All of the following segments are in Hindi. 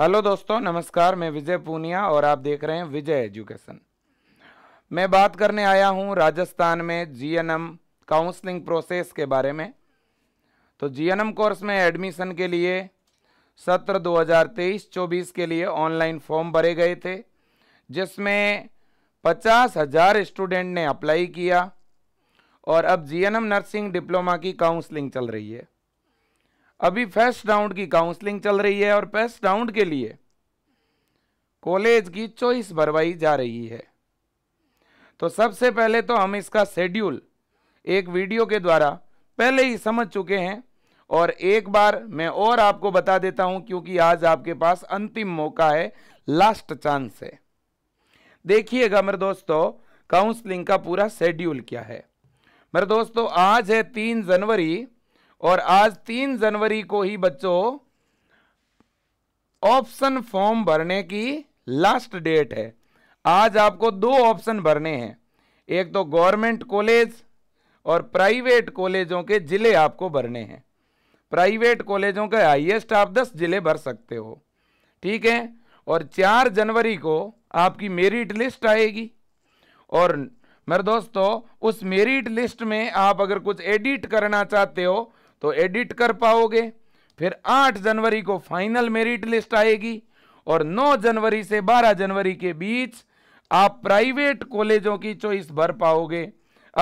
हेलो दोस्तों नमस्कार मैं विजय पूनिया और आप देख रहे हैं विजय एजुकेशन मैं बात करने आया हूं राजस्थान में जीएनएम काउंसलिंग प्रोसेस के बारे में तो जीएनएम कोर्स में एडमिशन के लिए सत्र 2023-24 के लिए ऑनलाइन फॉर्म भरे गए थे जिसमें पचास हज़ार स्टूडेंट ने अप्लाई किया और अब जीएनएम नर्सिंग डिप्लोमा की काउंसलिंग चल रही है अभी फर्स्ट राउंड की काउंसलिंग चल रही है और फर्स्ट राउंड के लिए कॉलेज की चॉइस भरवाई जा रही है तो सबसे पहले तो हम इसका शेड्यूल एक वीडियो के द्वारा पहले ही समझ चुके हैं और एक बार मैं और आपको बता देता हूं क्योंकि आज आपके पास अंतिम मौका है लास्ट चांस है देखिएगा मेरे दोस्तों काउंसलिंग का पूरा शेड्यूल क्या है मेरे दोस्तों आज है तीन जनवरी और आज तीन जनवरी को ही बच्चों ऑप्शन फॉर्म भरने की लास्ट डेट है आज आपको दो ऑप्शन भरने हैं एक तो गवर्नमेंट कॉलेज और प्राइवेट कॉलेजों के ज़िले आपको भरने हैं प्राइवेट कॉलेजों के हाईएस्ट आप दस ज़िले भर सकते हो ठीक है और चार जनवरी को आपकी मेरिट लिस्ट आएगी और मेरे दोस्तों उस मेरिट लिस्ट में आप अगर कुछ एडिट करना चाहते हो तो एडिट कर पाओगे फिर 8 जनवरी को फाइनल मेरिट लिस्ट आएगी और 9 जनवरी से 12 जनवरी के बीच आप प्राइवेट कॉलेजों की चॉइस भर पाओगे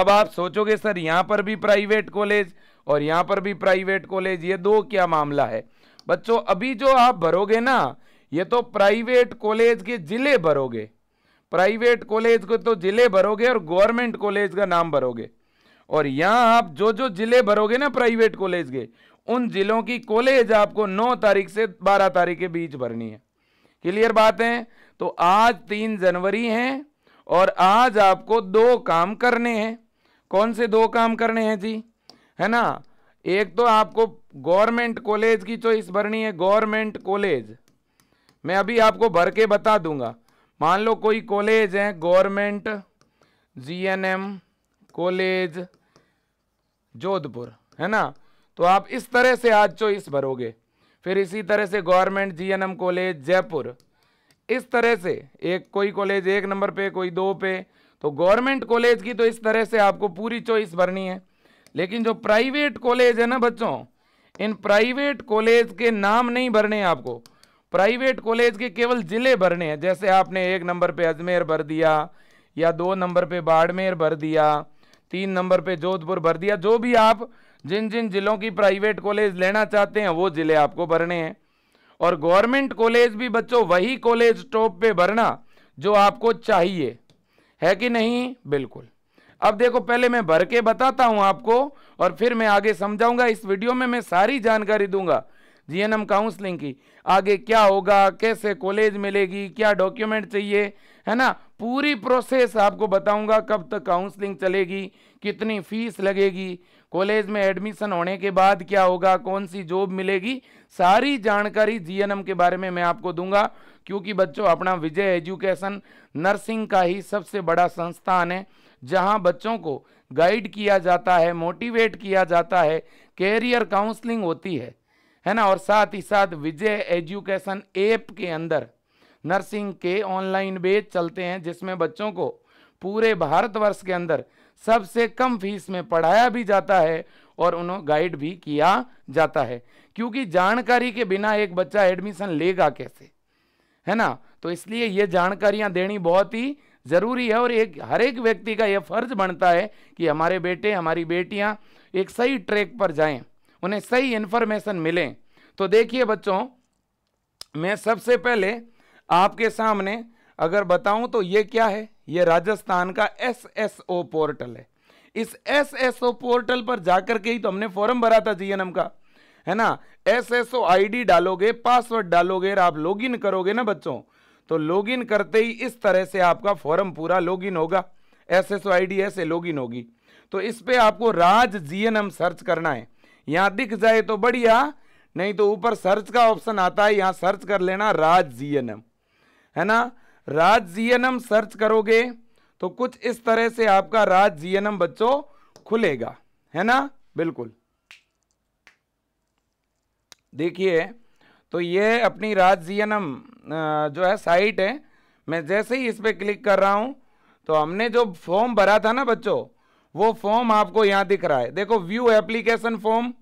अब आप सोचोगे सर यहाँ पर भी प्राइवेट कॉलेज और यहाँ पर भी प्राइवेट कॉलेज ये दो क्या मामला है बच्चों अभी जो आप भरोगे ना ये तो प्राइवेट कॉलेज के ज़िले भरोगे प्राइवेट कॉलेज को तो ज़िले भरोगे और गवर्नमेंट कॉलेज का नाम भरोगे और यहाँ आप जो जो ज़िले भरोगे ना प्राइवेट कॉलेज के उन ज़िलों की कॉलेज आपको 9 तारीख से 12 तारीख के बीच भरनी है क्लियर बात है तो आज तीन जनवरी है और आज आपको दो काम करने हैं कौन से दो काम करने हैं जी है ना एक तो आपको गवर्नमेंट कॉलेज की चॉइस भरनी है गवर्नमेंट कॉलेज मैं अभी आपको भर के बता दूंगा मान लो कोई कॉलेज है गवर्नमेंट जीएनएम कॉलेज जोधपुर है ना तो आप इस तरह से आज चॉइस भरोगे फिर इसी तरह से गवर्नमेंट जीएनएम कॉलेज जयपुर इस तरह से एक कोई कॉलेज एक नंबर पे कोई दो पे तो गवर्नमेंट कॉलेज की तो इस तरह से आपको पूरी चॉइस भरनी है लेकिन जो प्राइवेट कॉलेज है ना बच्चों इन प्राइवेट कॉलेज के नाम नहीं भरने हैं आपको प्राइवेट कॉलेज के केवल ज़िले भरने हैं जैसे आपने एक नंबर पे अजमेर भर दिया या दो नंबर पे बाड़मेर भर दिया तीन नंबर पे जोधपुर भर दिया जो भी आप जिन जिन जिलों की प्राइवेट कॉलेज लेना चाहते हैं वो ज़िले आपको भरने हैं और गवर्नमेंट कॉलेज भी बच्चों वही कॉलेज टॉप पे भरना जो आपको चाहिए है कि नहीं बिल्कुल अब देखो पहले मैं भर के बताता हूँ आपको और फिर मैं आगे समझाऊंगा इस वीडियो में मैं सारी जानकारी दूंगा जीएनएम काउंसलिंग की आगे क्या होगा कैसे कॉलेज मिलेगी क्या डॉक्यूमेंट चाहिए है ना पूरी प्रोसेस आपको बताऊंगा कब तक काउंसलिंग चलेगी कितनी फीस लगेगी कॉलेज में एडमिशन होने के बाद क्या होगा कौन सी जॉब मिलेगी सारी जानकारी जीएनएम के बारे में मैं आपको दूंगा क्योंकि बच्चों अपना विजय एजुकेशन नर्सिंग का ही सबसे बड़ा संस्थान है जहां बच्चों को गाइड किया जाता है मोटिवेट किया जाता है कैरियर काउंसलिंग होती है है ना और साथ ही साथ विजय एजुकेशन ऐप के अंदर नर्सिंग के ऑनलाइन बेच चलते हैं जिसमें बच्चों को पूरे भारतवर्ष के अंदर सबसे कम फीस में पढ़ाया भी जाता है और उन्हें गाइड भी किया जाता है क्योंकि जानकारी के बिना एक बच्चा एडमिशन लेगा कैसे है ना तो इसलिए ये जानकारियाँ देनी बहुत ही ज़रूरी है और एक हर एक व्यक्ति का यह फर्ज बनता है कि हमारे बेटे हमारी बेटियाँ एक सही ट्रैक पर जाएं उन्हें सही इन्फॉर्मेशन मिलें तो देखिए बच्चों मैं सबसे पहले आपके सामने अगर बताऊं तो ये क्या है ये राजस्थान का एसएसओ पोर्टल है इस एसएसओ पोर्टल पर जाकर के ही तो हमने फॉर्म भरा था जीएनएम का है ना एसएसओ आईडी डालोगे पासवर्ड डालोगे और आप लॉगिन करोगे ना बच्चों तो लॉगिन करते ही इस तरह से आपका फॉर्म पूरा लॉगिन होगा एसएसओ आईडी ऐसे लॉगिन होगी तो इस पर आपको राज जीएनएम सर्च करना है यहाँ दिख जाए तो बढ़िया नहीं तो ऊपर सर्च का ऑप्शन आता है यहाँ सर्च कर लेना राज जीएनएम है ना राज जी सर्च करोगे तो कुछ इस तरह से आपका राज जी बच्चों खुलेगा है ना बिल्कुल देखिए तो ये अपनी राज जी जो है साइट है मैं जैसे ही इस पर क्लिक कर रहा हूं तो हमने जो फॉर्म भरा था ना बच्चों वो फॉर्म आपको यहां दिख रहा है देखो व्यू एप्लीकेशन फॉर्म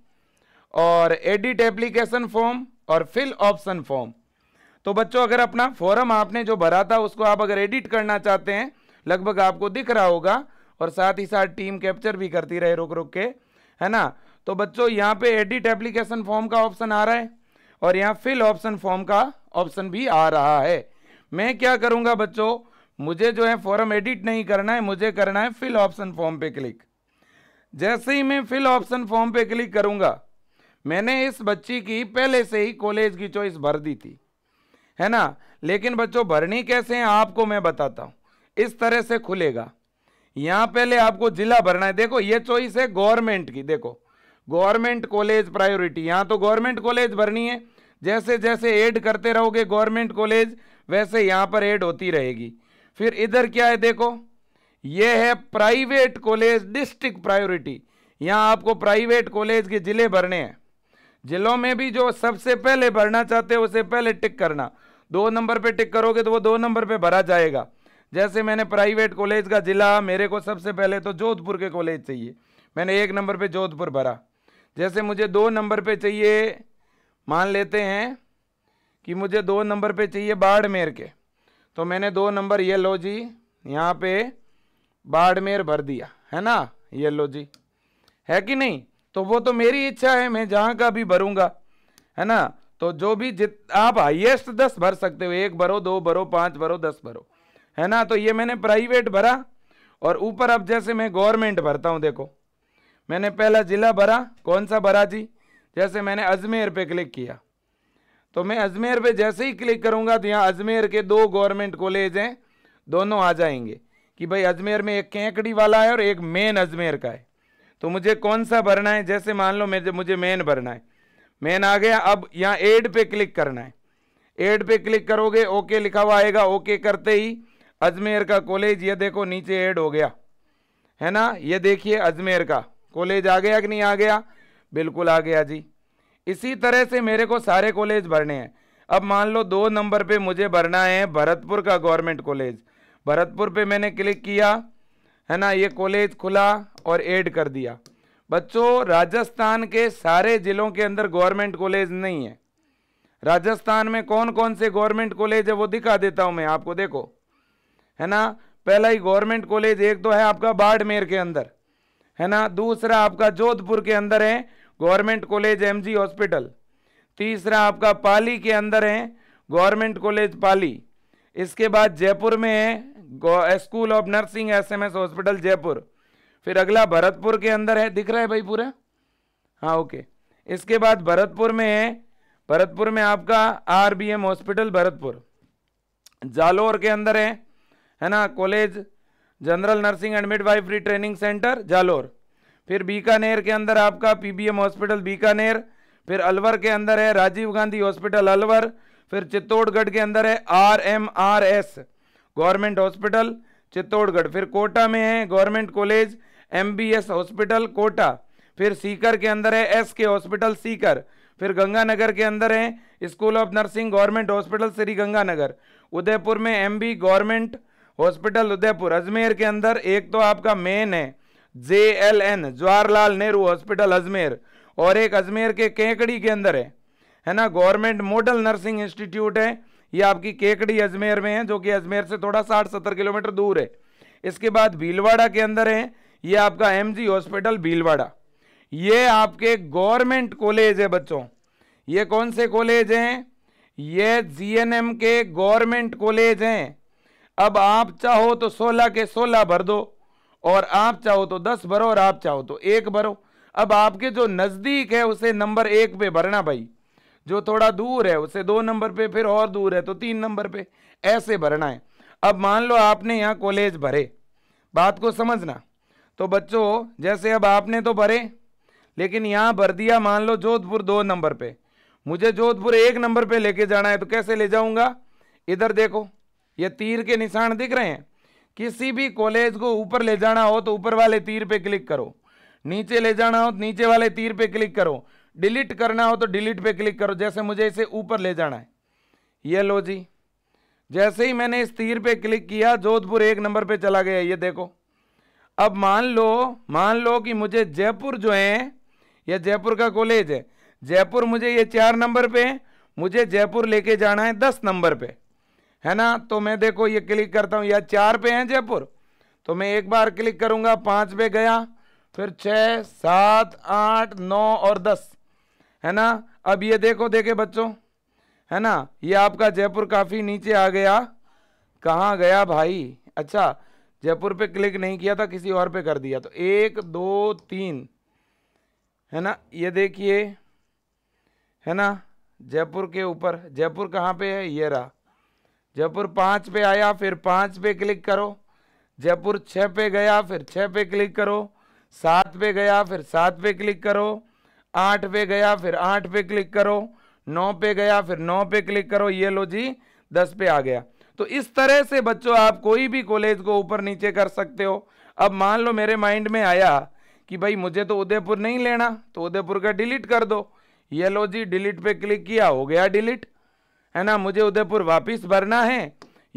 और एडिट एप्लीकेशन फॉर्म और फिल ऑप्शन फॉर्म तो बच्चों अगर अपना फॉर्म आपने जो भरा था उसको आप अगर एडिट करना चाहते हैं लगभग आपको दिख रहा होगा और साथ ही साथ टीम कैप्चर भी करती रहे रुक रुक के है ना तो बच्चों यहाँ पे एडिट एप्लीकेशन फॉर्म का ऑप्शन आ रहा है और यहाँ फिल ऑप्शन फॉर्म का ऑप्शन भी आ रहा है मैं क्या करूँगा बच्चों मुझे जो है फॉर्म एडिट नहीं करना है मुझे करना है फिल ऑप्शन फॉर्म पे क्लिक जैसे ही मैं फिल ऑप्शन फॉर्म पे क्लिक करूँगा मैंने इस बच्ची की पहले से ही कॉलेज की चॉइस भर दी थी है ना लेकिन बच्चों भरनी कैसे है आपको मैं बताता हूँ इस तरह से खुलेगा यहाँ पहले आपको जिला भरना है देखो ये चॉइस है गवर्नमेंट की देखो गवर्नमेंट कॉलेज प्रायोरिटी यहाँ तो गवर्नमेंट कॉलेज भरनी है जैसे जैसे ऐड करते रहोगे गवर्नमेंट कॉलेज वैसे यहाँ पर ऐड होती रहेगी फिर इधर क्या है देखो ये है प्राइवेट कॉलेज डिस्ट्रिक्ट प्रायोरिटी यहाँ आपको प्राइवेट कॉलेज के ज़िले भरने हैं ज़िलों में भी जो सबसे पहले भरना चाहते हो उसे पहले टिक करना दो नंबर पे टिक करोगे तो वो दो नंबर पे भरा जाएगा जैसे मैंने प्राइवेट कॉलेज का ज़िला मेरे को सबसे पहले तो जोधपुर के कॉलेज चाहिए मैंने एक नंबर पे जोधपुर भरा जैसे मुझे दो नंबर पे चाहिए मान लेते हैं कि मुझे दो नंबर पे चाहिए बाड़मेर के तो मैंने दो नंबर ये लो जी यहाँ पे बाड़मेर भर दिया है ना ये लो जी है कि नहीं तो वो तो मेरी इच्छा है मैं जहाँ का भी भरूँगा है ना तो जो भी जित आप हाइएस्ट दस भर सकते हो एक भरो दो भरो पांच भरो दस भरो है ना तो ये मैंने प्राइवेट भरा और ऊपर अब जैसे मैं गवर्नमेंट भरता हूँ देखो मैंने पहला ज़िला भरा कौन सा भरा जी जैसे मैंने अजमेर पे क्लिक किया तो मैं अजमेर पे जैसे ही क्लिक करूँगा तो यहाँ अजमेर के दो गवर्नमेंट कॉलेज हैं दोनों आ जाएंगे कि भाई अजमेर में एक कैंकड़ी वाला है और एक मेन अजमेर का है तो मुझे कौन सा भरना है जैसे मान लो मुझे मेन भरना है मेन आ गया अब यहाँ एड पे क्लिक करना है एड पे क्लिक करोगे ओके लिखा हुआ आएगा ओके करते ही अजमेर का कॉलेज ये देखो नीचे एड हो गया है ना ये देखिए अजमेर का कॉलेज आ गया कि नहीं आ गया बिल्कुल आ गया जी इसी तरह से मेरे को सारे कॉलेज भरने हैं अब मान लो दो नंबर पे मुझे भरना है भरतपुर का गवर्नमेंट कॉलेज भरतपुर पे मैंने क्लिक किया है ना ये कॉलेज खुला और ऐड कर दिया बच्चों राजस्थान के सारे ज़िलों के अंदर गवर्नमेंट कॉलेज नहीं है राजस्थान में कौन कौन से गवर्नमेंट कॉलेज है वो दिखा देता हूँ मैं आपको देखो है ना पहला ही गवर्नमेंट कॉलेज एक तो है आपका बाड़मेर के अंदर है ना दूसरा आपका जोधपुर के अंदर है गवर्नमेंट कॉलेज एमजी हॉस्पिटल तीसरा आपका पाली के अंदर है गवर्नमेंट कॉलेज पाली इसके बाद जयपुर में है school of nursing SMS hospital Jaipur फिर अगला भरतपुर के अंदर है दिख रहा है भाई पूरा हाँ ओके इसके बाद भरतपुर में है भरतपुर में आपका आरबीएम हॉस्पिटल भरतपुर जालोर के अंदर है है ना college general nursing and mid midwifery training centre Jalore फिर बीकानेर के अंदर आपका पीबीएम हॉस्पिटल बीकानेर फिर अलवर के अंदर है राजीव गांधी हॉस्पिटल अलवर फिर चित्तौड़गढ़ के अंदर है R M R S government hospital Chittorgarh फिर कोटा में है government college M hospital Kota फिर सीकर के अंदर है एस के हॉस्पिटल सीकर फिर गंगानगर के अंदर है school of nursing government hospital Shri Ganganagar Udaipur में M government hospital Udaipur Ajmer के अंदर एक तो आपका मेन है J L N Jawaharlal Nehru hospital Ajmer और एक अजमेर के केकड़ी के अंदर है है ना गवर्नमेंट मॉडल नर्सिंग इंस्टीट्यूट है ये आपकी केकड़ी अजमेर में है जो कि अजमेर से थोड़ा साठ सत्तर किलोमीटर दूर है इसके बाद भीलवाड़ा के अंदर है ये आपका एमजी हॉस्पिटल भीलवाड़ा ये आपके गवर्नमेंट कॉलेज है बच्चों ये कौन से कॉलेज हैं ये जीएनएम के गवर्नमेंट कॉलेज हैं अब आप चाहो तो 16 के 16 भर दो और आप चाहो तो 10 भरो और आप चाहो तो एक भरो अब आपके जो नज़दीक है उसे नंबर एक पे भरना भाई जो थोड़ा दूर है उसे दो नंबर पे फिर और दूर है तो तीन नंबर पे ऐसे भरना है अब मान लो आपने यहाँ कॉलेज भरे बात को समझना तो बच्चों जैसे अब आपने तो भरे लेकिन यहाँ भर दिया मान लो जोधपुर दो नंबर पे मुझे जोधपुर एक नंबर पे लेके जाना है तो कैसे ले जाऊँगा इधर देखो ये तीर के निशान दिख रहे हैं किसी भी कॉलेज को ऊपर ले जाना हो तो ऊपर वाले तीर पे क्लिक करो नीचे ले जाना हो तो नीचे वाले तीर पे क्लिक करो डिलीट करना हो तो डिलीट पे क्लिक करो जैसे मुझे इसे ऊपर ले जाना है ये लो जी जैसे ही मैंने इस तीर पे क्लिक किया जोधपुर एक नंबर पे चला गया ये देखो अब मान लो मान लो कि मुझे जयपुर जो है या जयपुर का कॉलेज है जयपुर मुझे ये चार नंबर पे मुझे जयपुर लेके जाना है दस नंबर पे है ना तो मैं देखो ये क्लिक करता हूँ या चार पे हैं जयपुर तो मैं एक बार क्लिक करूँगा पाँच पे गया फिर छः सात आठ नौ और दस है ना अब ये देखो देखे बच्चों है ना ये आपका जयपुर काफ़ी नीचे आ गया कहाँ गया भाई अच्छा जयपुर पे क्लिक नहीं किया था किसी और पे कर दिया तो एक दो तीन है ना ये देखिए है ना जयपुर के ऊपर जयपुर कहाँ पे है ये रहा जयपुर पाँच पे आया फिर पाँच पे क्लिक करो जयपुर छः पे गया फिर छः पे क्लिक करो सात पे गया फिर सात पे क्लिक करो आठ पे गया फिर आठ पे क्लिक करो नौ पे गया फिर नौ पे क्लिक करो ये लो जी दस पे आ गया तो इस तरह से बच्चों आप कोई भी कॉलेज को ऊपर नीचे कर सकते हो अब मान लो मेरे माइंड में आया कि भाई मुझे तो उदयपुर नहीं लेना तो उदयपुर का डिलीट कर दो ये लो जी डिलीट पे क्लिक किया हो गया डिलीट है ना मुझे उदयपुर वापस भरना है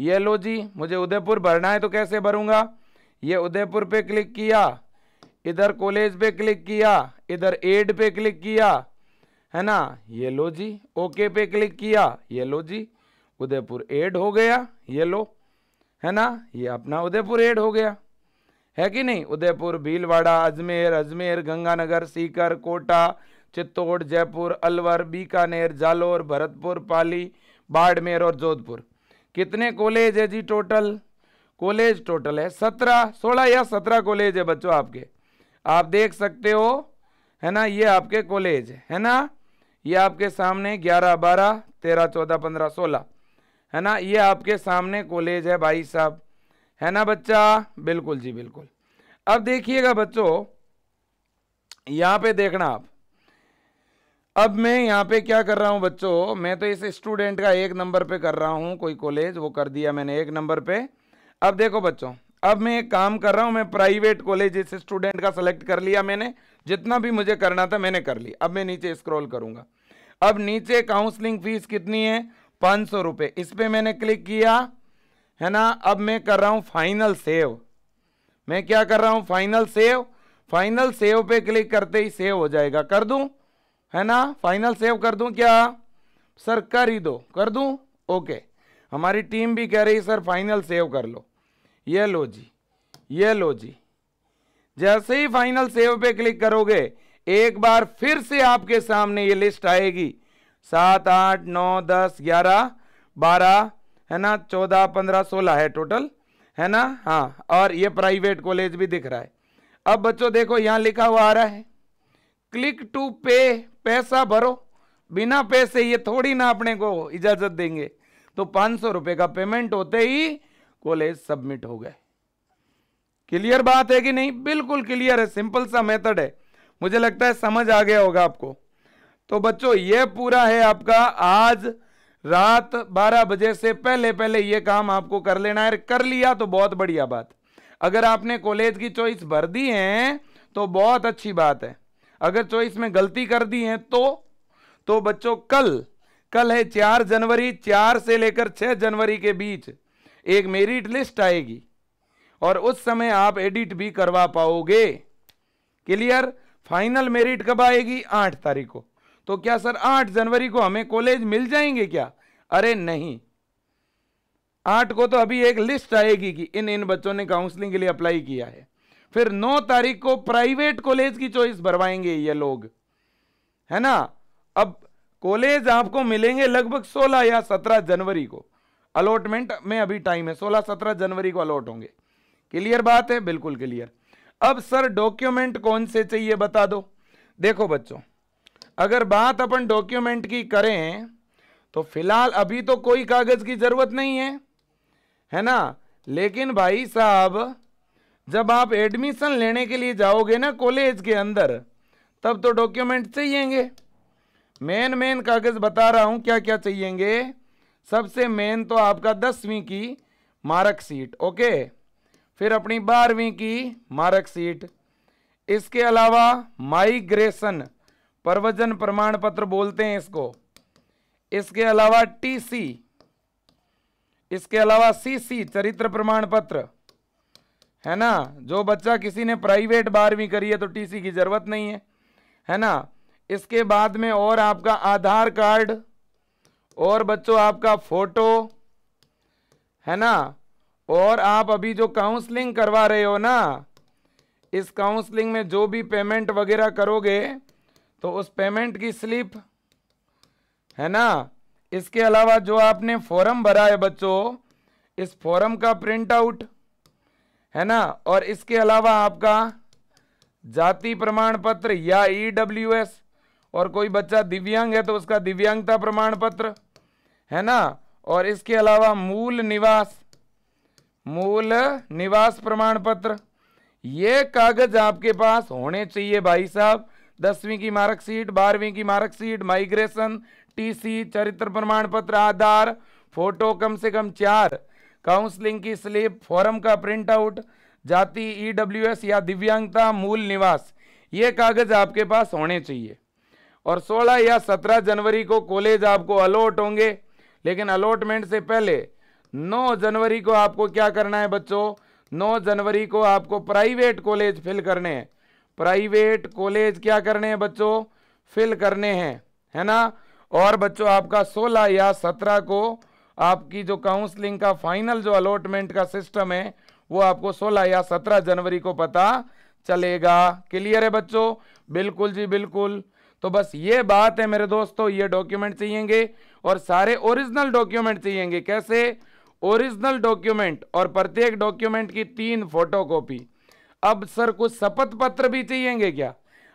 ये लो जी मुझे उदयपुर भरना है तो कैसे भरूँगा ये उदयपुर पे क्लिक किया इधर कॉलेज पे क्लिक किया इधर एड पे क्लिक किया है ना ये लो जी ओके पे क्लिक किया ये लो जी उदयपुर एड हो गया ये लो है ना ये अपना उदयपुर एड हो गया है कि नहीं उदयपुर भीलवाड़ा अजमेर अजमेर गंगानगर सीकर कोटा चित्तौड़ जयपुर अलवर बीकानेर जालोर भरतपुर पाली बाड़मेर और जोधपुर कितने कॉलेज है जी टोटल कॉलेज टोटल है सत्रह सोलह या सत्रह कॉलेज है बच्चों आपके आप देख सकते हो है ना ये आपके कॉलेज है ना ये आपके सामने ग्यारह बारह तेरह चौदह पंद्रह सोलह है ना ये आपके सामने कॉलेज है भाई साहब है ना बच्चा बिल्कुल जी बिल्कुल अब देखिएगा बच्चों यहाँ पे देखना आप अब मैं यहाँ पे क्या कर रहा हूँ बच्चों मैं तो इस स्टूडेंट का एक नंबर पे कर रहा हूँ कोई कॉलेज वो कर दिया मैंने एक नंबर पे अब देखो बच्चों अब मैं एक काम कर रहा हूँ मैं प्राइवेट कॉलेज इस स्टूडेंट का सेलेक्ट कर लिया मैंने जितना भी मुझे करना था मैंने कर लिया अब मैं नीचे स्क्रॉल करूँगा अब नीचे काउंसलिंग फीस कितनी है पाँच सौ रुपये इस पर मैंने क्लिक किया है ना अब मैं कर रहा हूँ फाइनल सेव मैं क्या कर रहा हूँ फाइनल सेव फाइनल सेव पे क्लिक करते ही सेव हो जाएगा कर दूँ है ना फाइनल सेव कर दूँ क्या सर कर ही दो कर दूँ ओके हमारी टीम भी कह रही सर फाइनल सेव कर लो ये लो जी ये लो जी जैसे ही फाइनल सेव पे क्लिक करोगे एक बार फिर से आपके सामने ये लिस्ट आएगी सात आठ नौ दस ग्यारह बारह है ना चौदह पंद्रह सोलह है टोटल है ना हाँ और ये प्राइवेट कॉलेज भी दिख रहा है अब बच्चों देखो यहाँ लिखा हुआ आ रहा है क्लिक टू पे पैसा भरो बिना पैसे ये थोड़ी ना अपने को इजाज़त देंगे तो पाँच सौ रुपये का पेमेंट होते ही कॉलेज सबमिट हो गए क्लियर बात है कि नहीं बिल्कुल क्लियर है सिंपल सा मेथड है मुझे लगता है समझ आ गया होगा आपको तो बच्चों ये पूरा है आपका आज रात 12 बजे से पहले पहले ये काम आपको कर लेना है कर लिया तो बहुत बढ़िया बात अगर आपने कॉलेज की चॉइस भर दी है तो बहुत अच्छी बात है अगर चॉइस में गलती कर दी है तो तो बच्चों कल कल है चार जनवरी चार से लेकर छः जनवरी के बीच एक मेरिट लिस्ट आएगी और उस समय आप एडिट भी करवा पाओगे क्लियर फाइनल मेरिट कब आएगी आठ तारीख को तो क्या सर आठ जनवरी को हमें कॉलेज मिल जाएंगे क्या अरे नहीं आठ को तो अभी एक लिस्ट आएगी कि इन इन बच्चों ने काउंसलिंग के लिए अप्लाई किया है फिर नौ तारीख को प्राइवेट कॉलेज की चॉइस भरवाएंगे ये लोग है ना अब कॉलेज आपको मिलेंगे लगभग सोलह या सत्रह जनवरी को अलॉटमेंट में अभी टाइम है सोलह सत्रह जनवरी को अलॉट होंगे क्लियर बात है बिल्कुल क्लियर अब सर डॉक्यूमेंट कौन से चाहिए बता दो देखो बच्चों अगर बात अपन डॉक्यूमेंट की करें तो फिलहाल अभी तो कोई कागज़ की ज़रूरत नहीं है है ना लेकिन भाई साहब जब आप एडमिशन लेने के लिए जाओगे ना कॉलेज के अंदर तब तो डॉक्यूमेंट चाहिएंगे मेन मेन कागज़ बता रहा हूँ क्या क्या चाहिएंगे सबसे मेन तो आपका दसवीं की मार्कशीट ओके फिर अपनी बारहवीं की मार्कशीट इसके अलावा माइग्रेशन प्रवचन प्रमाण पत्र बोलते हैं इसको इसके अलावा टीसी इसके अलावा सीसी चरित्र प्रमाण पत्र है ना जो बच्चा किसी ने प्राइवेट बारहवीं करी है तो टीसी की ज़रूरत नहीं है है ना इसके बाद में और आपका आधार कार्ड और बच्चों आपका फ़ोटो है ना और आप अभी जो काउंसलिंग करवा रहे हो ना इस काउंसलिंग में जो भी पेमेंट वगैरह करोगे तो उस पेमेंट की स्लिप है ना इसके अलावा जो आपने फॉरम भरा है बच्चों इस फॉरम का प्रिंट आउट है ना और इसके अलावा आपका जाति प्रमाण पत्र या ई e और कोई बच्चा दिव्यांग है तो उसका दिव्यांगता प्रमाण पत्र है ना और इसके अलावा मूल निवास मूल निवास प्रमाण पत्र ये कागज आपके पास होने चाहिए भाई साहब दसवीं की मार्कशीट बारहवीं की मार्कशीट माइग्रेशन टीसी चरित्र प्रमाण पत्र आधार फोटो कम से कम चार काउंसलिंग की स्लिप फॉर्म का प्रिंट आउट जाति ईडब्ल्यूएस या दिव्यांगता मूल निवास ये कागज आपके पास होने चाहिए और 16 या 17 जनवरी को कॉलेज आपको अलॉट होंगे लेकिन अलॉटमेंट से पहले 9 जनवरी को आपको क्या करना है बच्चों 9 जनवरी को आपको प्राइवेट कॉलेज फिल करने हैं प्राइवेट कॉलेज क्या करने हैं बच्चों फिल करने हैं है ना और बच्चों आपका 16 या 17 को आपकी जो काउंसलिंग का फाइनल जो अलॉटमेंट का सिस्टम है वो आपको 16 या 17 जनवरी को पता चलेगा क्लियर है बच्चों बिल्कुल जी बिल्कुल तो बस ये बात है मेरे दोस्तों ये डॉक्यूमेंट चाहिएंगे और सारे ओरिजिनल डॉक्यूमेंट चाहिएंगे कैसे ओरिजिनल डॉक्यूमेंट और प्रत्येक डॉक्यूमेंट की तीन फोटोकॉपी अब सर कुछ शपथ पत्र भी चाहिएंगे क्या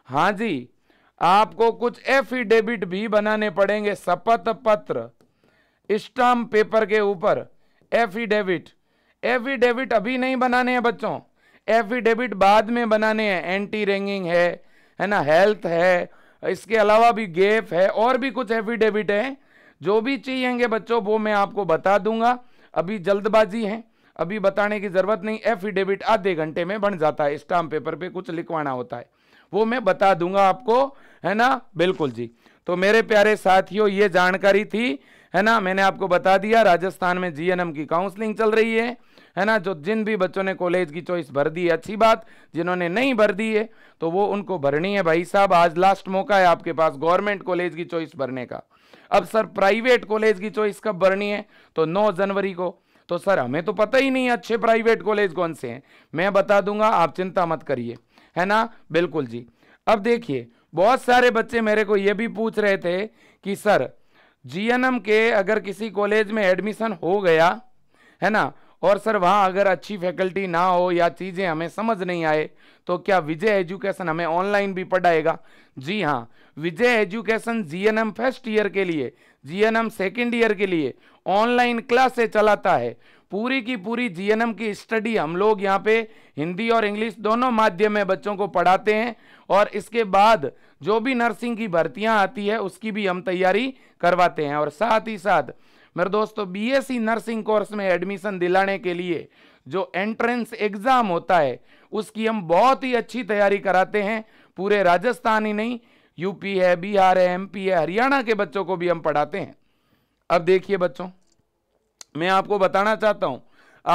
हाँ जी आपको कुछ एफिडेविट भी बनाने पड़ेंगे शपथ पत्र स्टाम्प पेपर के ऊपर एफिडेविट एफिडेविट अभी नहीं बनाने हैं बच्चों एफिडेविट बाद में बनाने हैं एंटी रैंगिंग है है ना हेल्थ है इसके अलावा भी गेप है और भी कुछ एफिडेविट है जो भी चाहिएंगे बच्चों वो मैं आपको बता दूंगा अभी जल्दबाजी है अभी बताने की ज़रूरत नहीं एफिडेविट आधे घंटे में बन जाता है स्टाम्प पेपर पे कुछ लिखवाना होता है वो मैं बता दूंगा आपको है ना बिल्कुल जी तो मेरे प्यारे साथियों ये जानकारी थी है ना मैंने आपको बता दिया राजस्थान में जीएनएम की काउंसलिंग चल रही है है ना जो जिन भी बच्चों ने कॉलेज की चॉइस भर दी है अच्छी बात जिन्होंने नहीं भर दी है तो वो उनको भरनी है भाई साहब आज लास्ट मौका है आपके पास गवर्नमेंट कॉलेज की चॉइस भरने का अब सर प्राइवेट कॉलेज की चॉइस कब भरनी है तो 9 जनवरी को तो सर हमें तो पता ही नहीं अच्छे प्राइवेट कॉलेज कौन से हैं मैं बता दूंगा आप चिंता मत करिए है ना बिल्कुल जी अब देखिए बहुत सारे बच्चे मेरे को ये भी पूछ रहे थे कि सर जीएनएम के अगर किसी कॉलेज में एडमिशन हो गया है ना और सर वहाँ अगर अच्छी फैकल्टी ना हो या चीज़ें हमें समझ नहीं आए तो क्या विजय एजुकेशन हमें ऑनलाइन भी पढ़ाएगा जी हाँ Vijay education GNM first year के लिए जीएनएम सेकंड ईयर के लिए ऑनलाइन क्लासें चलाता है पूरी की पूरी जीएनएम की स्टडी हम लोग यहाँ पे हिंदी और इंग्लिश दोनों माध्यम में बच्चों को पढ़ाते हैं और इसके बाद जो भी नर्सिंग की भर्तियाँ आती है उसकी भी हम तैयारी करवाते हैं और साथ ही साथ मेरे दोस्तों बीएससी e नर्सिंग कोर्स में एडमिशन दिलाने के लिए जो एंट्रेंस एग्ज़ाम होता है उसकी हम बहुत ही अच्छी तैयारी कराते हैं पूरे राजस्थान ही नहीं यूपी है बिहार है एमपी है हरियाणा के बच्चों को भी हम पढ़ाते हैं अब देखिए बच्चों मैं आपको बताना चाहता हूँ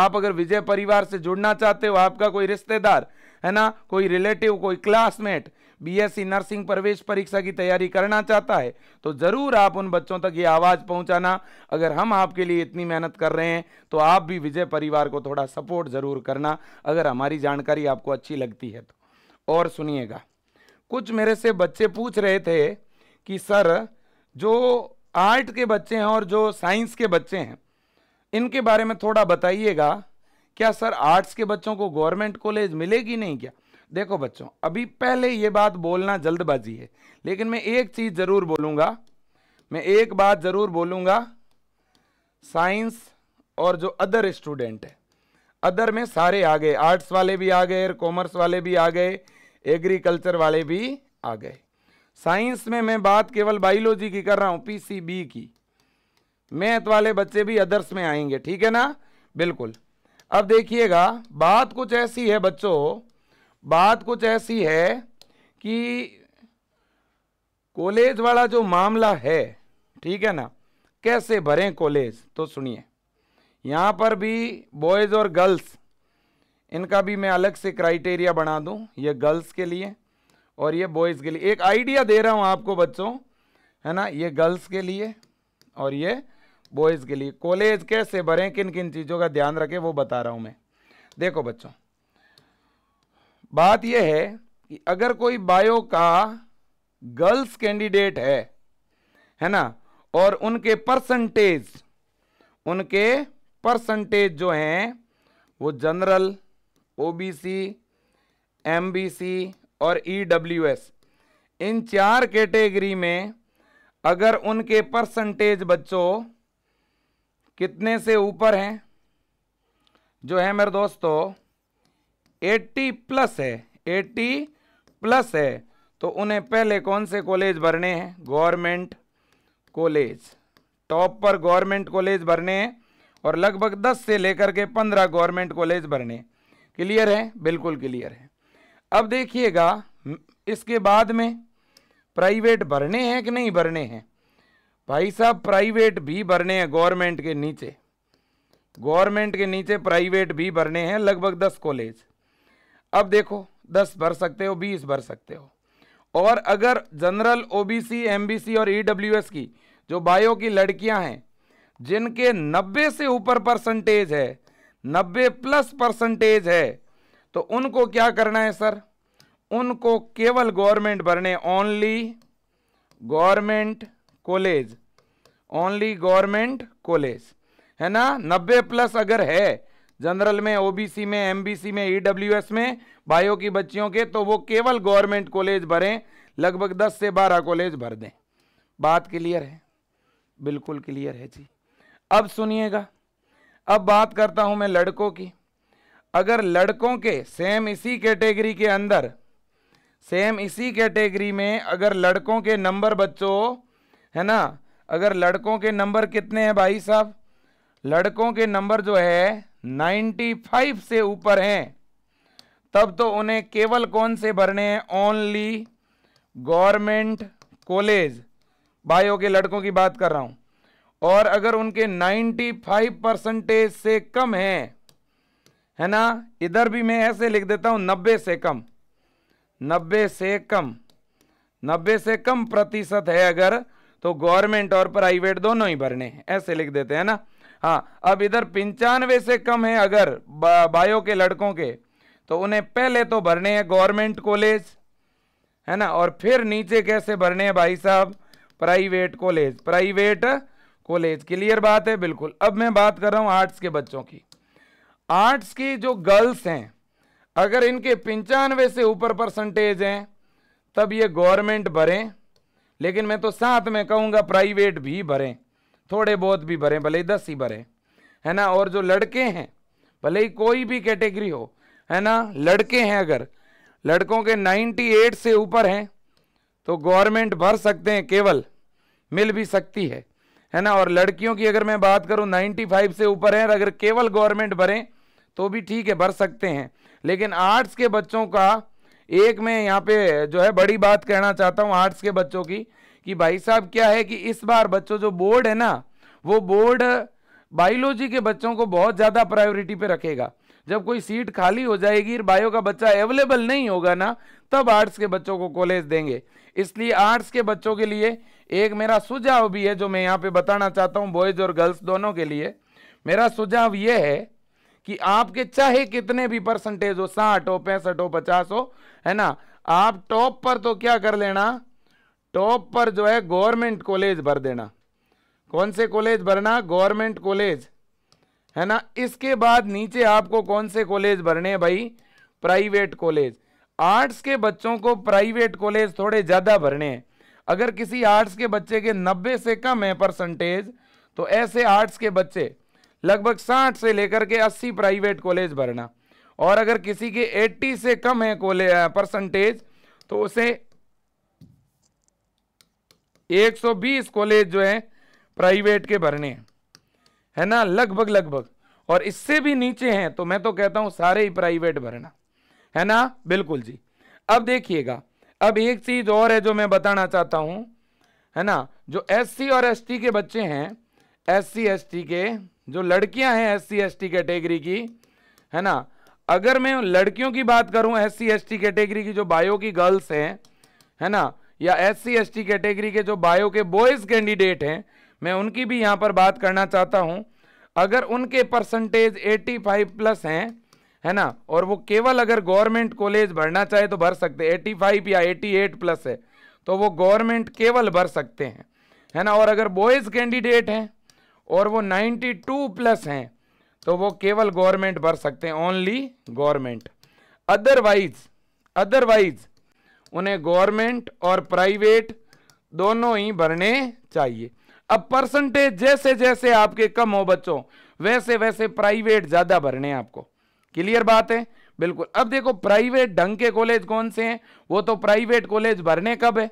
आप अगर विजय परिवार से जुड़ना चाहते हो आपका कोई रिश्तेदार है ना कोई रिलेटिव कोई क्लासमेट बीएससी नर्सिंग प्रवेश परीक्षा की तैयारी करना चाहता है तो ज़रूर आप उन बच्चों तक ये आवाज़ पहुंचाना अगर हम आपके लिए इतनी मेहनत कर रहे हैं तो आप भी विजय परिवार को थोड़ा सपोर्ट ज़रूर करना अगर हमारी जानकारी आपको अच्छी लगती है तो और सुनिएगा कुछ मेरे से बच्चे पूछ रहे थे कि सर जो आर्ट के बच्चे हैं और जो साइंस के बच्चे हैं इनके बारे में थोड़ा बताइएगा क्या सर आर्ट्स के बच्चों को गवर्नमेंट कॉलेज मिलेगी नहीं क्या देखो बच्चों अभी पहले ये बात बोलना जल्दबाजी है लेकिन मैं एक चीज़ ज़रूर बोलूँगा मैं एक बात ज़रूर बोलूँगा साइंस और जो अदर स्टूडेंट है अदर में सारे आ गए आर्ट्स वाले भी आ गए कॉमर्स वाले भी आ गए एग्रीकल्चर वाले भी आ गए साइंस में मैं बात केवल बायोलॉजी की कर रहा हूँ पीसीबी की मैथ वाले बच्चे भी अदर्स में आएंगे ठीक है ना बिल्कुल अब देखिएगा बात कुछ ऐसी है बच्चों बात कुछ ऐसी है कि कॉलेज वाला जो मामला है ठीक है ना कैसे भरें कॉलेज तो सुनिए यहाँ पर भी बॉयज़ और गर्ल्स इनका भी मैं अलग से क्राइटेरिया बना दूँ ये गर्ल्स के लिए और ये बॉयज़ के लिए एक आइडिया दे रहा हूँ आपको बच्चों है ना ये गर्ल्स के लिए और ये बॉयज़ के लिए कॉलेज कैसे भरें किन किन चीज़ों का ध्यान रखें वो बता रहा हूँ मैं देखो बच्चों बात यह है कि अगर कोई बायो का गर्ल्स कैंडिडेट है है ना और उनके परसेंटेज उनके परसेंटेज जो हैं वो जनरल ओबीसी एमबीसी और ईडब्ल्यूएस e इन चार कैटेगरी में अगर उनके परसेंटेज बच्चों कितने से ऊपर हैं जो है मेरे दोस्तों एट्टी प्लस है एट्टी प्लस है तो उन्हें पहले कौन से कॉलेज भरने हैं गवर्नमेंट कॉलेज टॉप पर गवर्नमेंट कॉलेज भरने हैं और लगभग दस से लेकर के पंद्रह गवर्नमेंट कॉलेज भरने क्लियर है बिल्कुल क्लियर है अब देखिएगा इसके बाद में प्राइवेट भरने हैं कि नहीं भरने हैं भाई साहब प्राइवेट भी भरने हैं गवर्नमेंट के नीचे गवर्नमेंट के नीचे प्राइवेट भी भरने हैं लगभग दस कॉलेज अब देखो दस भर सकते हो बीस भर सकते हो और अगर जनरल ओबीसी एमबीसी और ईडब्ल्यूएस e की जो बायो की लड़कियां हैं जिनके 90 से ऊपर परसेंटेज है 90 प्लस परसेंटेज है तो उनको क्या करना है सर उनको केवल गवर्नमेंट भरने only government college only government college है ना 90 प्लस अगर है जनरल में ओबीसी में एमबीसी में ईडब्ल्यूएस e में भाइयों की बच्चियों के तो वो केवल गवर्नमेंट कॉलेज भरें लगभग दस से बारह कॉलेज भर दें बात क्लियर है बिल्कुल क्लियर है जी अब सुनिएगा अब बात करता हूं मैं लड़कों की अगर लड़कों के सेम इसी कैटेगरी के अंदर सेम इसी कैटेगरी में अगर लड़कों के नंबर बच्चों है ना अगर लड़कों के नंबर कितने हैं भाई साहब लड़कों के नंबर जो है 95 से ऊपर हैं तब तो उन्हें केवल कौन से भरने हैं ओनली गवर्नमेंट कॉलेज भाइयों के लड़कों की बात कर रहा हूं और अगर उनके 95 परसेंटेज से कम हैं है ना इधर भी मैं ऐसे लिख देता हूं 90 से कम 90 से कम 90 से कम प्रतिशत है अगर तो गवर्नमेंट और प्राइवेट दोनों ही भरने हैं ऐसे लिख देते हैं ना हाँ अब इधर पंचानवे से कम है अगर बायो के लड़कों के तो उन्हें पहले तो भरने हैं गवर्नमेंट कॉलेज है ना और फिर नीचे कैसे भरने हैं भाई साहब private college private college clear बात है बिल्कुल अब मैं बात कर रहा हूँ आर्ट्स के बच्चों की आर्ट्स की जो गर्ल्स हैं अगर इनके पंचानवे से ऊपर परसेंटेज हैं तब ये गवर्नमेंट भरें लेकिन मैं तो साथ में कहूँगा प्राइवेट भी भरें थोड़े बहुत भी भरें भले ही दस ही भरें है ना और जो लड़के हैं भले ही कोई भी कैटेगरी हो है ना लड़के हैं अगर लड़कों के 98 से ऊपर हैं तो गवर्नमेंट भर सकते हैं केवल मिल भी सकती है है ना और लड़कियों की अगर मैं बात करूं 95 से ऊपर है अगर केवल गवर्नमेंट भरें तो भी ठीक है भर सकते हैं लेकिन आर्ट्स के बच्चों का एक मैं यहाँ पे जो है बड़ी बात कहना चाहता हूँ आर्ट्स के बच्चों की कि भाई साहब क्या है कि इस बार बच्चों जो बोर्ड है ना वो बोर्ड बायोलॉजी के बच्चों को बहुत ज़्यादा प्रायोरिटी पे रखेगा जब कोई सीट खाली हो जाएगी बायो का बच्चा अवेलेबल नहीं होगा ना तब आर्ट्स के बच्चों को कॉलेज देंगे इसलिए आर्ट्स के बच्चों के लिए एक मेरा सुझाव भी है जो मैं यहाँ पे बताना चाहता हूँ बॉयज़ और गर्ल्स दोनों के लिए मेरा सुझाव ये है कि आपके चाहे कितने भी परसेंटेज हो साठ हो पैंसठ हो पचास हो है ना आप टॉप पर तो क्या कर लेना टॉप पर जो है गवर्नमेंट कॉलेज भर देना कौन से कॉलेज भरना गवर्नमेंट कॉलेज है ना इसके बाद नीचे आपको कौन से कॉलेज भरने हैं भाई प्राइवेट कॉलेज आर्ट्स के बच्चों को प्राइवेट कॉलेज थोड़े ज़्यादा भरने हैं अगर किसी आर्ट्स के बच्चे के 90 से कम है परसेंटेज तो ऐसे आर्ट्स के बच्चे लगभग 60 से लेकर के 80 प्राइवेट कॉलेज भरना और अगर किसी के 80 से कम है परसेंटेज तो उसे 120 कॉलेज जो हैं प्राइवेट के भरने हैं है ना लगभग लगभग और इससे भी नीचे हैं तो मैं तो कहता हूँ सारे ही प्राइवेट भरना है ना बिल्कुल जी अब देखिएगा अब एक चीज़ और है जो मैं बताना चाहता हूँ है ना जो एससी और एसटी के बच्चे हैं एससी एसटी के जो लड़कियां हैं एससी एसटी कैटेगरी की है ना अगर मैं लड़कियों की बात करूं एस सी कैटेगरी की जो बायो की गर्ल्स हैं है ना या S C S T category के जो बायो के बॉयज़ कैंडिडेट हैं मैं उनकी भी यहाँ पर बात करना चाहता हूँ अगर उनके परसेंटेज 85 प्लस हैं है ना और वो केवल अगर गवर्नमेंट कॉलेज भरना चाहे तो भर सकते हैं 85 या 88 प्लस है तो वो गवर्नमेंट केवल भर सकते हैं है ना और अगर बॉयज़ कैंडिडेट हैं और वो 92 प्लस हैं तो वो केवल गवर्नमेंट भर सकते हैं ओनली गवर्नमेंट अदरवाइज अदरवाइज उन्हें गवर्नमेंट और प्राइवेट दोनों ही भरने चाहिए अब परसेंटेज जैसे जैसे आपके कम हो बच्चों वैसे वैसे प्राइवेट ज़्यादा भरने आपको क्लियर बात है बिल्कुल अब देखो प्राइवेट ढंग के कॉलेज कौन से हैं वो तो प्राइवेट कॉलेज भरने कब है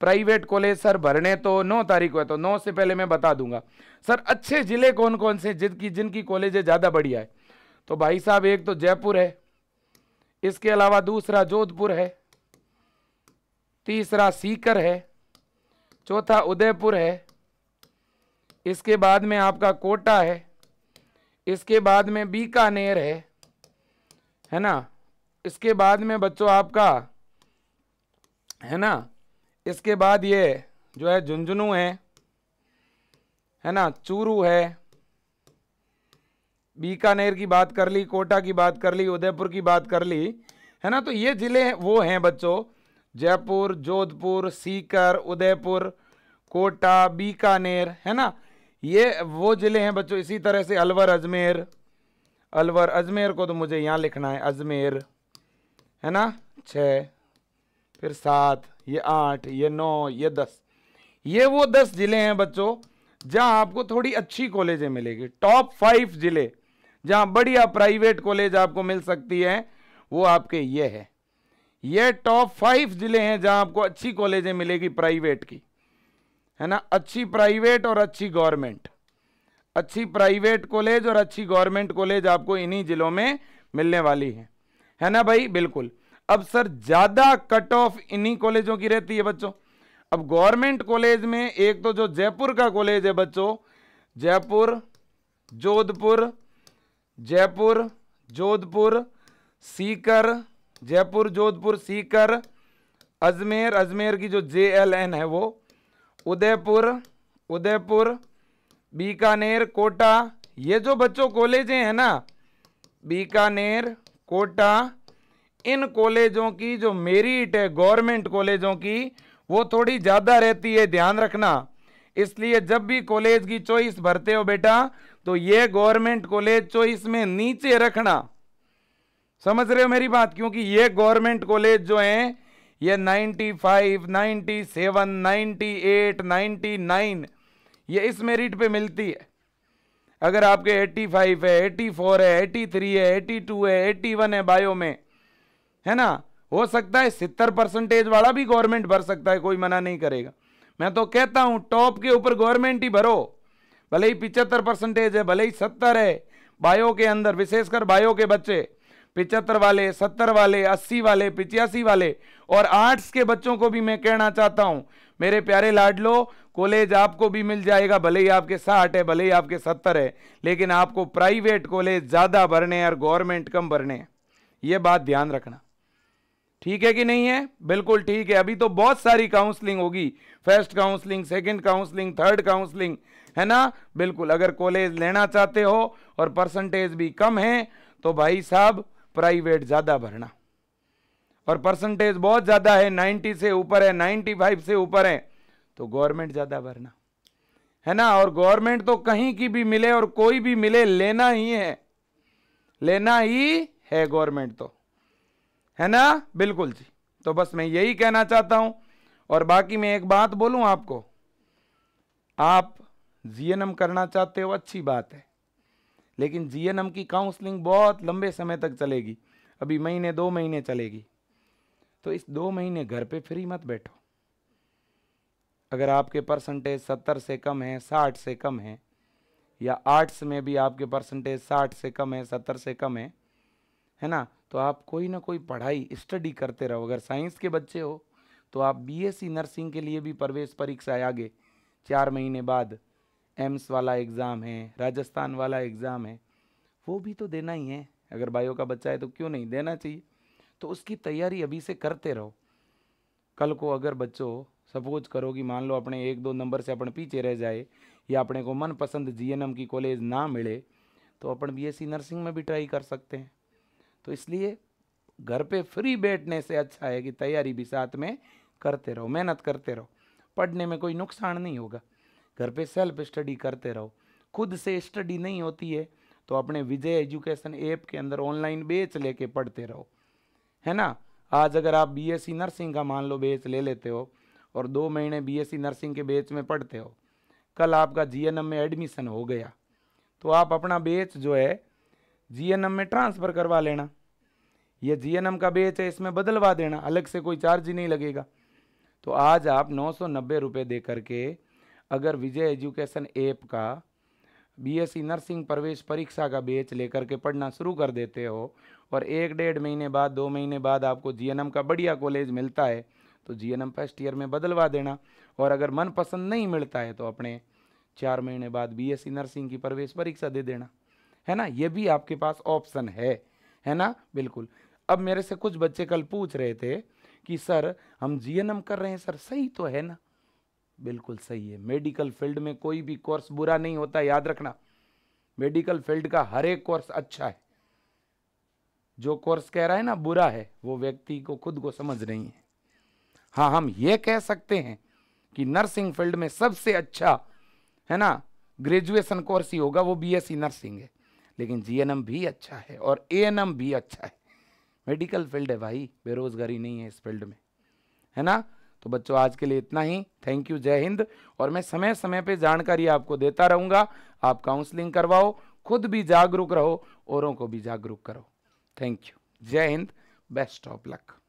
प्राइवेट कॉलेज सर भरने तो नौ तारीख को है तो नौ से पहले मैं बता दूंगा सर अच्छे ज़िले कौन कौन से जिनकी जिनकी कॉलेज ज़्यादा बढ़िया है तो भाई साहब एक तो जयपुर है इसके अलावा दूसरा जोधपुर है तीसरा सीकर है चौथा उदयपुर है इसके बाद में आपका कोटा है इसके बाद में बीकानेर है है ना इसके बाद में बच्चों आपका है ना इसके बाद ये जो है झुंझुनू है है ना चूरू है बीकानेर की बात कर ली कोटा की बात कर ली उदयपुर की बात कर ली है ना तो ये ज़िले वो हैं बच्चों जयपुर जोधपुर सीकर उदयपुर कोटा बीकानेर है ना ये वो ज़िले हैं बच्चों इसी तरह से अलवर अजमेर अलवर अजमेर को तो मुझे यहाँ लिखना है अजमेर है ना छः फिर सात ये आठ ये नौ ये दस ये वो दस ज़िले हैं बच्चों जहाँ आपको थोड़ी अच्छी कॉलेजें मिलेगी टॉप फाइव ज़िले जहाँ बढ़िया प्राइवेट कॉलेज आपको मिल सकती है वो आपके ये है ये टॉप फाइव जिले हैं जहां आपको अच्छी कॉलेजें मिलेगी प्राइवेट की है ना अच्छी प्राइवेट और अच्छी गवर्नमेंट अच्छी प्राइवेट कॉलेज और अच्छी गवर्नमेंट कॉलेज आपको इन्हीं जिलों में मिलने वाली है है ना भाई बिल्कुल अब सर ज़्यादा कट ऑफ इन्हीं कॉलेजों की रहती है बच्चों अब गवर्नमेंट कॉलेज में एक तो जो जयपुर का कॉलेज है बच्चों जयपुर जोधपुर जयपुर जोधपुर सीकर जयपुर जोधपुर सीकर अजमेर अजमेर की जो जे एल एन है वो उदयपुर उदयपुर बीकानेर कोटा ये जो बच्चों कॉलेजें हैं ना बीकानेर कोटा इन कॉलेजों की जो मेरिट है गवर्नमेंट कॉलेजों की वो थोड़ी ज़्यादा रहती है ध्यान रखना इसलिए जब भी कॉलेज की चॉइस भरते हो बेटा तो ये गवर्नमेंट कॉलेज चॉइस में नीचे रखना समझ रहे हो मेरी बात क्योंकि ये गवर्नमेंट कॉलेज जो हैं ये 95, 97, 98, 99 ये इस मेरिट पे मिलती है अगर आपके 85 है 84 है 83 है 82 है 81 है बायो में है ना हो सकता है 70 परसेंटेज वाला भी गवर्नमेंट भर सकता है कोई मना नहीं करेगा मैं तो कहता हूँ टॉप के ऊपर गवर्नमेंट ही भरो भले ही पिचहत्तर परसेंटेज है भले ही सत्तर है बायो के अंदर विशेषकर बायो के बच्चे पिचहत्तर वाले सत्तर वाले अस्सी वाले पिचासी वाले और आर्ट्स के बच्चों को भी मैं कहना चाहता हूँ मेरे प्यारे लाडलो कॉलेज आपको भी मिल जाएगा भले ही आपके साठ है भले ही आपके सत्तर है लेकिन आपको प्राइवेट कॉलेज ज़्यादा भरने और गवर्नमेंट कम भरने हैं ये बात ध्यान रखना ठीक है कि नहीं है बिल्कुल ठीक है अभी तो बहुत सारी काउंसलिंग होगी first counselling second counselling third counselling है ना बिल्कुल अगर कॉलेज लेना चाहते हो और परसेंटेज भी कम है तो भाई साहब प्राइवेट ज़्यादा भरना और परसेंटेज बहुत ज़्यादा है 90 से ऊपर है 95 से ऊपर है तो गवर्नमेंट ज़्यादा भरना है ना और गवर्नमेंट तो कहीं की भी मिले और कोई भी मिले लेना ही है लेना ही है गवर्नमेंट तो है ना बिल्कुल जी तो बस मैं यही कहना चाहता हूं और बाकी मैं एक बात बोलूं आपको आप जीएनएम करना चाहते हो अच्छी बात है लेकिन जीएनएम की काउंसलिंग बहुत लंबे समय तक चलेगी अभी महीने दो महीने चलेगी तो इस दो महीने घर पे फ्री मत बैठो अगर आपके परसेंटेज सत्तर से कम है साठ से कम है या आर्ट्स में भी आपके परसेंटेज साठ से कम है सत्तर से कम है है ना तो आप कोई ना कोई पढ़ाई स्टडी करते रहो अगर साइंस के बच्चे हो तो आप बीएससी e नर्सिंग के लिए भी प्रवेश परीक्षा आगे चार महीने बाद एम्स वाला एग्ज़ाम है राजस्थान वाला एग्ज़ाम है वो भी तो देना ही है अगर बायो का बच्चा है तो क्यों नहीं देना चाहिए तो उसकी तैयारी अभी से करते रहो कल को अगर बच्चों सपोज करो कि मान लो अपने एक दो नंबर से अपन पीछे रह जाए या अपने को मनपसंद एम की कॉलेज ना मिले तो अपन सी नर्सिंग में भी ट्राई कर सकते हैं तो इसलिए घर पे फ्री बैठने से अच्छा है कि तैयारी भी साथ में करते रहो मेहनत करते रहो पढ़ने में कोई नुकसान नहीं होगा घर पे सेल्फ स्टडी करते रहो खुद से स्टडी नहीं होती है तो अपने विजय एजुकेशन ऐप के अंदर ऑनलाइन बेच लेके पढ़ते रहो है ना आज अगर आप बीएससी नर्सिंग का मान लो बेच ले लेते हो और दो महीने बीएससी नर्सिंग के बेच में पढ़ते हो कल आपका जीएनएम में एडमिशन हो गया तो आप अपना बेच जो है जीएनएम में ट्रांसफ़र करवा लेना ये जीएनएम का बेच है इसमें बदलवा देना अलग से कोई चार्ज ही नहीं लगेगा तो आज आप नौ सौ नब्बे रुपये दे करके अगर विजय एजुकेशन ऐप का बीएससी नर्सिंग प्रवेश परीक्षा का बेच लेकर के पढ़ना शुरू कर देते हो और एक डेढ़ महीने बाद दो महीने बाद आपको जीएनएम का बढ़िया कॉलेज मिलता है तो जीएनएम फर्स्ट ईयर में बदलवा देना और अगर मन पसंद नहीं मिलता है तो अपने चार महीने बाद बीएससी नर्सिंग की प्रवेश परीक्षा दे देना है ना ये भी आपके पास ऑप्शन है है ना बिल्कुल अब मेरे से कुछ बच्चे कल पूछ रहे थे कि सर हम जीएनएम कर रहे हैं सर सही तो है ना बिल्कुल सही है मेडिकल फील्ड में कोई भी कोर्स बुरा नहीं होता याद रखना मेडिकल फील्ड का हर एक कोर्स अच्छा है जो कोर्स कह रहा है ना बुरा है वो व्यक्ति को खुद को समझ नहीं है हाँ हम ये कह सकते हैं कि नर्सिंग फील्ड में सबसे अच्छा है ना ग्रेजुएशन कोर्स ही होगा वो बीएससी नर्सिंग है लेकिन जीएनएम भी अच्छा है और एएनएम भी अच्छा है मेडिकल फील्ड है भाई बेरोजगारी नहीं है इस फील्ड में है ना तो बच्चों आज के लिए इतना ही थैंक यू जय हिंद और मैं समय समय पे जानकारी आपको देता रहूँगा आप काउंसलिंग करवाओ खुद भी जागरूक रहो औरों को भी जागरूक करो थैंक यू जय हिंद बेस्ट ऑफ लक